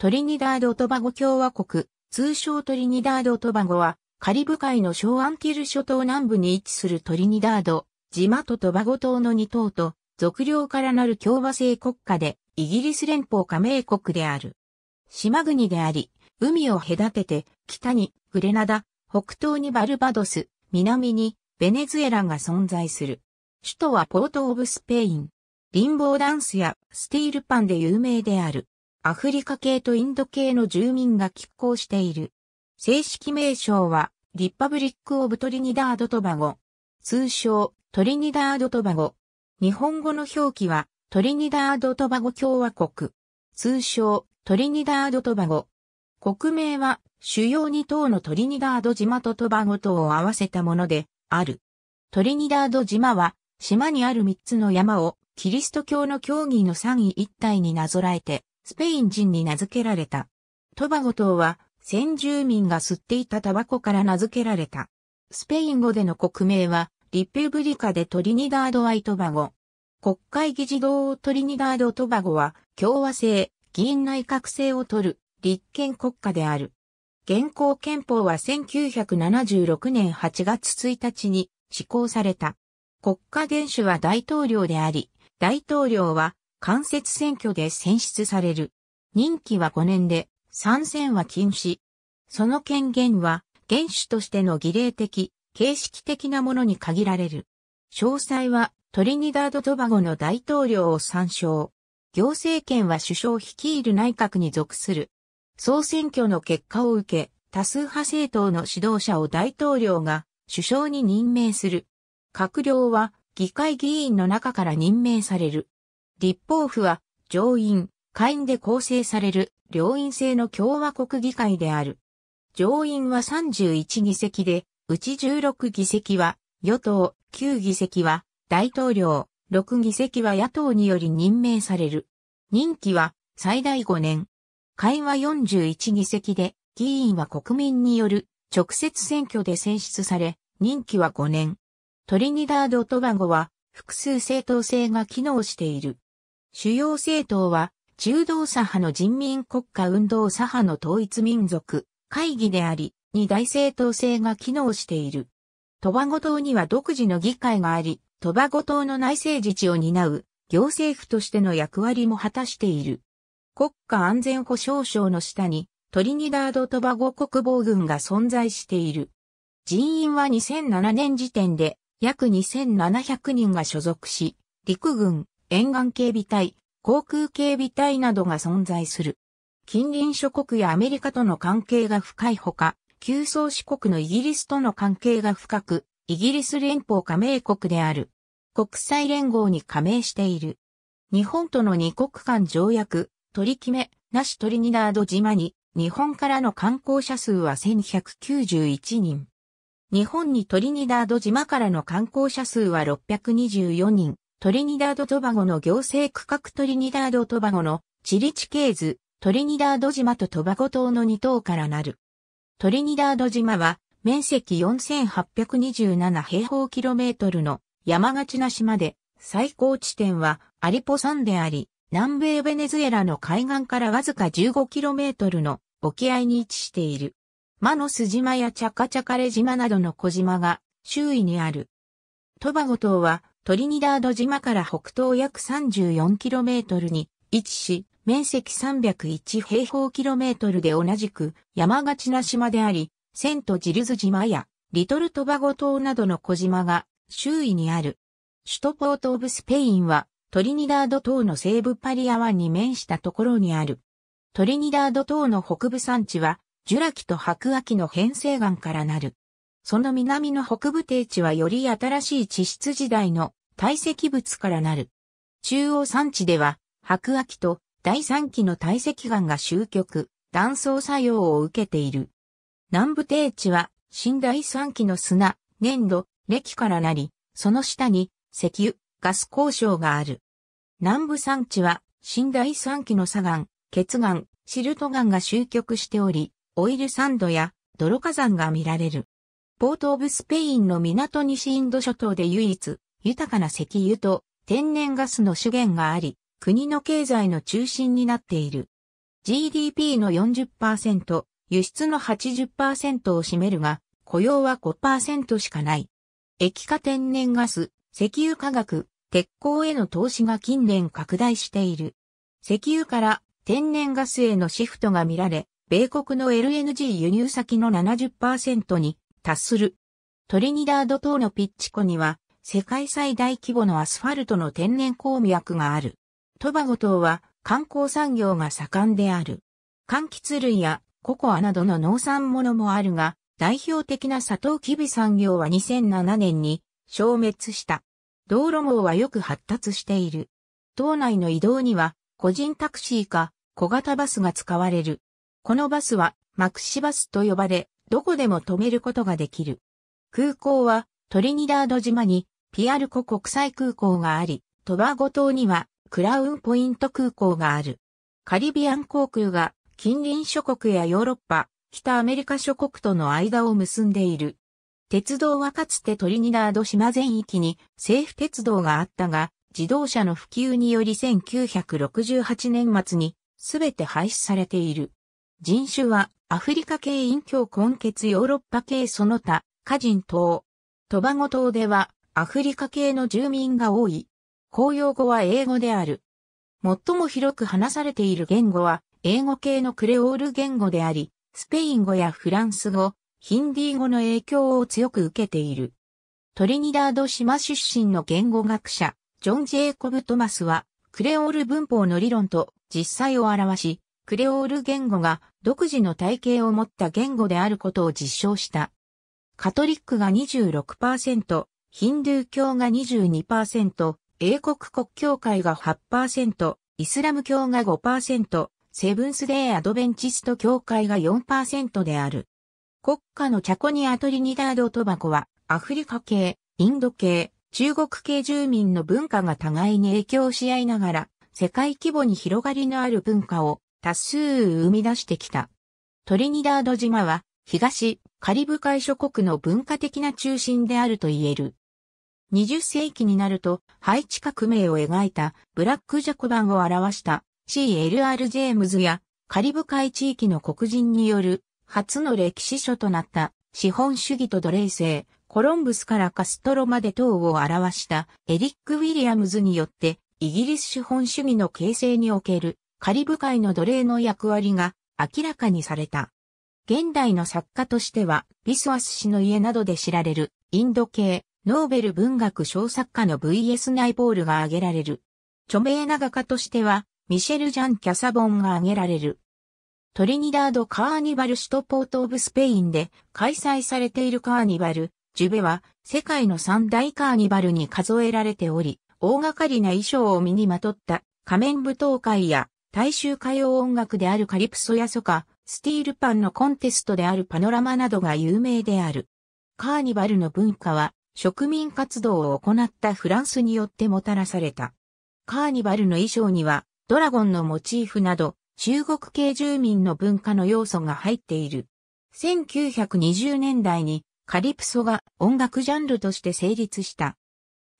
トリニダード・トバゴ共和国、通称トリニダード・トバゴは、カリブ海の小アンティル諸島南部に位置するトリニダード、島とトバゴ島の2島と、属領からなる共和制国家で、イギリス連邦加盟国である。島国であり、海を隔てて、北にグレナダ、北東にバルバドス、南にベネズエラが存在する。首都はポート・オブ・スペイン。リンボーダンスやスティールパンで有名である。アフリカ系とインド系の住民が拮抗している。正式名称は、リパブリック・オブ・トリニダード・トバゴ。通称、トリニダード・トバゴ。日本語の表記は、トリニダード・トバゴ共和国。通称、トリニダード・トバゴ。国名は、主要2島のトリニダード島とトバゴ島を合わせたもので、ある。トリニダード島は、島にある3つの山を、キリスト教の教義の山位一体になぞらえて、スペイン人に名付けられた。トバゴ島は先住民が吸っていたタバコから名付けられた。スペイン語での国名はリペブリカでトリニダード・アイ・トバゴ。国会議事堂トリニダード・トバゴは共和制、議員内閣制を取る立憲国家である。現行憲法は1976年8月1日に施行された。国家元首は大統領であり、大統領は間接選挙で選出される。任期は5年で、参戦は禁止。その権限は、元首としての儀礼的、形式的なものに限られる。詳細は、トリニダード・トバゴの大統領を参照。行政権は首相率いる内閣に属する。総選挙の結果を受け、多数派政党の指導者を大統領が首相に任命する。閣僚は議会議員の中から任命される。立法府は上院、下院で構成される両院制の共和国議会である。上院は31議席で、うち16議席は与党、9議席は大統領、6議席は野党により任命される。任期は最大5年。下院は41議席で、議員は国民による直接選挙で選出され、任期は5年。トリニダード・トバゴは複数政党制が機能している。主要政党は、中道左派の人民国家運動左派の統一民族、会議であり、二大政党制が機能している。トバゴ島には独自の議会があり、トバゴ島の内政自治を担う行政府としての役割も果たしている。国家安全保障省の下にトリニダード・トバゴ国防軍が存在している。人員は2007年時点で約2700人が所属し、陸軍、沿岸警備隊、航空警備隊などが存在する。近隣諸国やアメリカとの関係が深いほか、旧宗主国のイギリスとの関係が深く、イギリス連邦加盟国である。国際連合に加盟している。日本との二国間条約、取り決め、なしトリニダード島に、日本からの観光者数は1191人。日本にトリニダード島からの観光者数は624人。トリニダード・トバゴの行政区画トリニダード・トバゴの地理地形図、トリニダード島とトバゴ島の2島からなる。トリニダード島は面積4827平方キロメートルの山がちな島で最高地点はアリポ山であり、南米ベネズエラの海岸からわずか15キロメートルの沖合に位置している。マノス島やチャカチャカレ島などの小島が周囲にある。トバゴ島はトリニダード島から北東約 34km に位置し、面積301平方キロメートルで同じく山がちな島であり、セントジルズ島やリトルトバゴ島などの小島が周囲にある。首都ポート・オブ・スペインはトリニダード島の西部パリア湾に面したところにある。トリニダード島の北部山地はジュラ紀と白亜紀の偏西岸からなる。その南の北部低地はより新しい地質時代の堆積物からなる。中央山地では、白亜紀と第三期の堆積岩が終局、断層作用を受けている。南部低地は、新第三期の砂、粘土、歴からなり、その下に石油、ガス交渉がある。南部山地は、新第三期の砂岩、血岩、シルト岩が終局しており、オイルサンドや泥火山が見られる。ポート・オブ・スペインの港西インド諸島で唯一、豊かな石油と天然ガスの資源があり、国の経済の中心になっている。GDP の40%、輸出の80%を占めるが、雇用は5%しかない。液化天然ガス、石油化学、鉄鋼への投資が近年拡大している。石油から天然ガスへのシフトが見られ、米国の LNG 輸入先の70%に達する。トリニダード島のピッチ湖には、世界最大規模のアスファルトの天然鉱脈がある。トバゴ島は観光産業が盛んである。柑橘類やココアなどの農産物もあるが、代表的なサトウキビ産業は2007年に消滅した。道路網はよく発達している。島内の移動には個人タクシーか小型バスが使われる。このバスはマクシバスと呼ばれ、どこでも止めることができる。空港はトリニダード島にピアルコ国際空港があり、トバゴ島にはクラウンポイント空港がある。カリビアン航空が近隣諸国やヨーロッパ、北アメリカ諸国との間を結んでいる。鉄道はかつてトリニダード島全域に政府鉄道があったが、自動車の普及により1968年末にすべて廃止されている。人種はアフリカ系陰境根血ヨーロッパ系その他、カジン島。トバゴ島ではアフリカ系の住民が多い。公用語は英語である。最も広く話されている言語は英語系のクレオール言語であり、スペイン語やフランス語、ヒンディー語の影響を強く受けている。トリニダード島出身の言語学者、ジョン・ジェイコブ・トマスは、クレオール文法の理論と実際を表し、クレオール言語が独自の体系を持った言語であることを実証した。カトリックが26%、ヒンドゥー教が22%、英国国教会が8%、イスラム教が5%、セブンスデーアドベンチスト教会が4%である。国家のチャコニアトリニダード・トバコは、アフリカ系、インド系、中国系住民の文化が互いに影響し合いながら、世界規模に広がりのある文化を多数生み出してきた。トリニダード島は東カリブ海諸国の文化的な中心であると言える。20世紀になるとハイチ革命を描いたブラックジャコバンを表した CLR ジェームズやカリブ海地域の黒人による初の歴史書となった資本主義と奴隷制、コロンブスからカストロまで等を表したエリック・ウィリアムズによってイギリス資本主義の形成におけるカリブ海の奴隷の役割が明らかにされた。現代の作家としては、ビスワス氏の家などで知られる、インド系、ノーベル文学小作家の V.S. ナイポールが挙げられる。著名な画家としては、ミシェル・ジャン・キャサボンが挙げられる。トリニダード・カーニバル・首都ポート・オブ・スペインで開催されているカーニバル、ジュベは世界の三大カーニバルに数えられており、大掛かりな衣装を身にまとった仮面舞踏会や大衆歌謡音楽であるカリプソやソカ、スティールパンのコンテストであるパノラマなどが有名である。カーニバルの文化は植民活動を行ったフランスによってもたらされた。カーニバルの衣装にはドラゴンのモチーフなど中国系住民の文化の要素が入っている。1920年代にカリプソが音楽ジャンルとして成立した。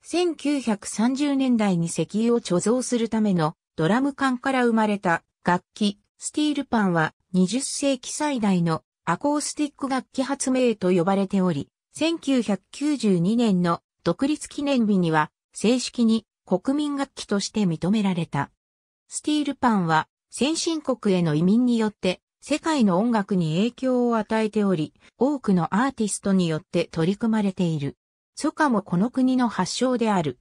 1930年代に石油を貯蔵するためのドラム缶から生まれた楽器、スティールパンは20世紀最大のアコースティック楽器発明と呼ばれており、1992年の独立記念日には正式に国民楽器として認められた。スティールパンは先進国への移民によって世界の音楽に影響を与えており、多くのアーティストによって取り組まれている。ソカもこの国の発祥である。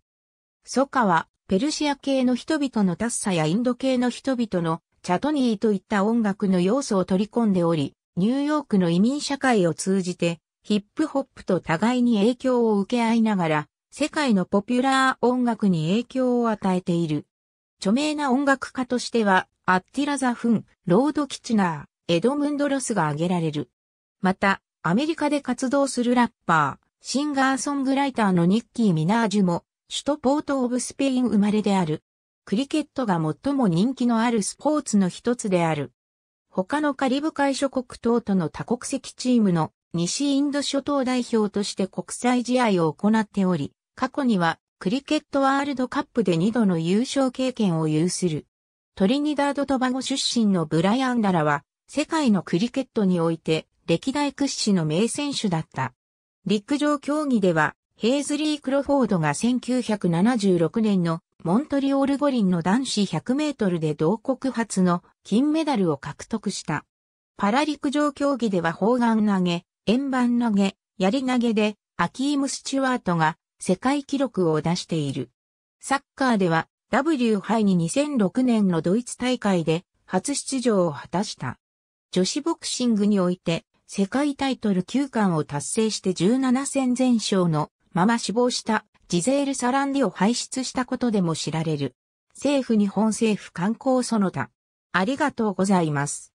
ソカはペルシア系の人々のタッサやインド系の人々のチャトニーといった音楽の要素を取り込んでおり、ニューヨークの移民社会を通じて、ヒップホップと互いに影響を受け合いながら、世界のポピュラー音楽に影響を与えている。著名な音楽家としては、アッティラザフン、ロード・キチナー、エドムンド・ロスが挙げられる。また、アメリカで活動するラッパー、シンガーソングライターのニッキー・ミナージュも、首都ポート・オブ・スペイン生まれである。クリケットが最も人気のあるスポーツの一つである。他のカリブ海諸国等との多国籍チームの西インド諸島代表として国際試合を行っており、過去にはクリケットワールドカップで2度の優勝経験を有する。トリニダード・トバゴ出身のブライアン・ダラは、世界のクリケットにおいて歴代屈指の名選手だった。陸上競技では、ヘイズリー・クロフォードが1976年のモントリオール五輪の男子100メートルで同国初の金メダルを獲得した。パラ陸上競技では砲丸投げ、円盤投げ、槍投げでアキーム・スチュワートが世界記録を出している。サッカーでは W 杯に2006年のドイツ大会で初出場を果たした。女子ボクシングにおいて世界タイトル9冠を達成して17戦全勝のまま死亡したジゼール・サランディを排出したことでも知られる。政府日本政府観光その他。ありがとうございます。